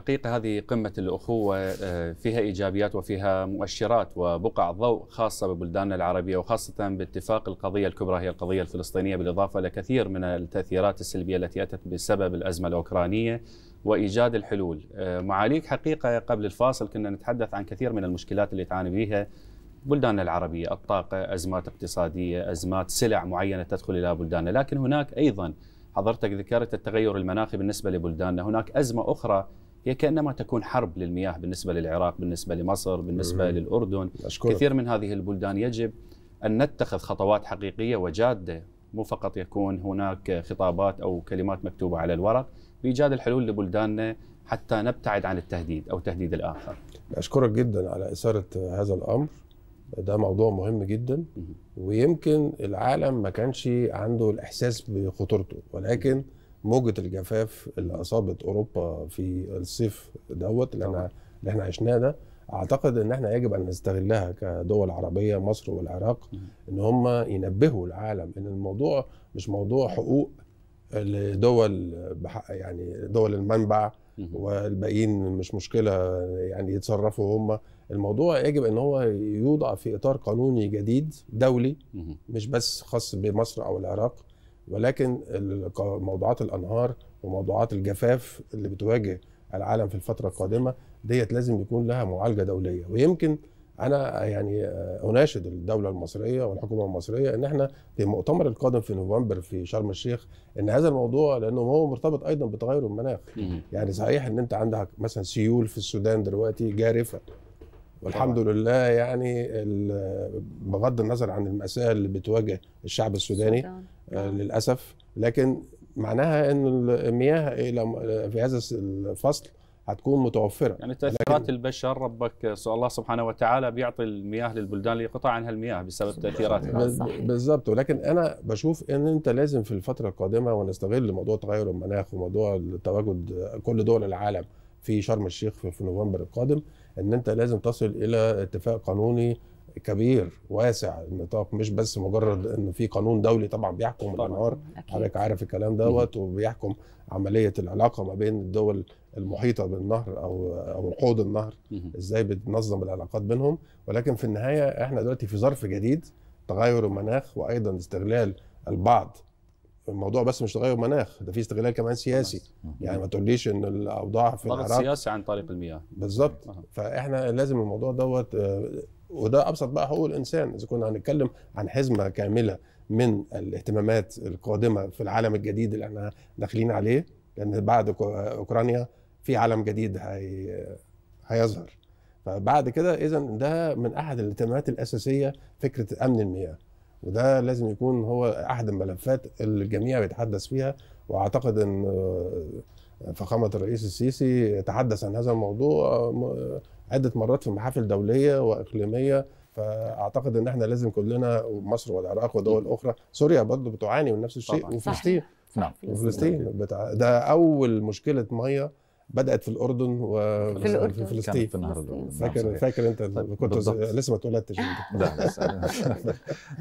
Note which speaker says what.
Speaker 1: حقيقة هذه قمة الأخوة آه، فيها إيجابيات وفيها مؤشرات وبقع ضوء خاصة ببلداننا العربية وخاصة باتفاق القضية الكبرى هي القضية الفلسطينية بالإضافة لكثير من التأثيرات السلبية التي أتت بسبب الأزمة الأوكرانية وإيجاد الحلول آه، معاليك حقيقة قبل الفاصل كنا نتحدث عن كثير من المشكلات اللي تعاني بها بلداننا العربية الطاقة أزمات اقتصادية أزمات سلع معينة تدخل إلى بلداننا لكن هناك أيضا حضرتك ذكرت التغير المناخي بالنسبة لبلداننا هناك أزمة أخرى هي كانما تكون حرب للمياه بالنسبه للعراق بالنسبه لمصر بالنسبه للاردن أشكرك. كثير من هذه البلدان يجب ان نتخذ خطوات حقيقيه وجاده مو فقط يكون هناك خطابات او كلمات مكتوبه على الورق بايجاد الحلول لبلداننا حتى نبتعد عن التهديد او تهديد الاخر.
Speaker 2: اشكرك جدا على اثاره هذا الامر ده موضوع مهم جدا ويمكن العالم ما كانش عنده الاحساس بخطورته ولكن موجه الجفاف اللي اصابت اوروبا في الصيف دوت اللي احنا اللي احنا عشناه ده اعتقد ان احنا يجب ان نستغلها كدول عربيه مصر والعراق ان هم ينبهوا العالم ان الموضوع مش موضوع حقوق لدول يعني دول المنبع والباقيين مش مشكله يعني يتصرفوا هم الموضوع يجب ان هو يوضع في اطار قانوني جديد دولي مش بس خاص بمصر او العراق ولكن موضوعات الانهار وموضوعات الجفاف اللي بتواجه العالم في الفتره القادمه ديت لازم يكون لها معالجه دوليه ويمكن انا يعني اناشد الدوله المصريه والحكومه المصريه ان احنا في المؤتمر القادم في نوفمبر في شرم الشيخ ان هذا الموضوع لانه هو مرتبط ايضا بتغير المناخ يعني صحيح ان انت عندك مثلا سيول في السودان دلوقتي جارفه والحمد لله يعني بغض النظر عن المأساة اللي بتواجه الشعب السوداني آه، للاسف لكن معناها ان المياه في هذا الفصل هتكون متوفره يعني تاثيرات
Speaker 1: البشر ربك الله سبحانه وتعالى بيعطي المياه للبلدان اللي قطع عنها المياه بسبب تاثيراتها
Speaker 2: بالضبط ولكن انا بشوف ان انت لازم في الفتره القادمه ونستغل موضوع تغير المناخ وموضوع تواجد كل دول العالم في شرم الشيخ في نوفمبر القادم ان انت لازم تصل الى اتفاق قانوني كبير واسع النطاق مش بس مجرد نعم. ان في قانون دولي طبعا بيحكم طبعا. الانهار حضرتك عارف الكلام دوت وبيحكم عمليه العلاقه ما بين الدول المحيطه بالنهر او او حوض النهر ازاي بتنظم العلاقات بينهم ولكن في النهايه احنا دلوقتي في ظرف جديد تغير المناخ وايضا استغلال البعض الموضوع بس مش تغير مناخ ده في استغلال كمان سياسي يعني ما تقوليش ان الاوضاع في العراق
Speaker 1: سياسي عن طريق المياه
Speaker 2: بالظبط فاحنا لازم الموضوع دوت آه، وده ابسط بقى حقوق الانسان اذا كنا هنتكلم عن حزمه كامله من الاهتمامات القادمه في العالم الجديد اللي احنا داخلين عليه لان بعد اوكرانيا في عالم جديد هي... هيظهر فبعد كده اذا ده من احد الاهتمامات الاساسيه فكره امن المياه وده لازم يكون هو احد الملفات اللي الجميع بيتحدث فيها واعتقد ان فخامه الرئيس السيسي تحدث عن هذا الموضوع عده مرات في محافل دوليه واقليميه فاعتقد ان احنا لازم كلنا مصر والعراق ودول اخرى سوريا برضه بتعاني من نفس الشيء وفلسطين نعم وفلسطين بتاع ده اول مشكله ميه بدات في الاردن وفي فلسطين في النهر فاكر نعم، فاكر انت طيب، كنت لسه ما اتولدتش ده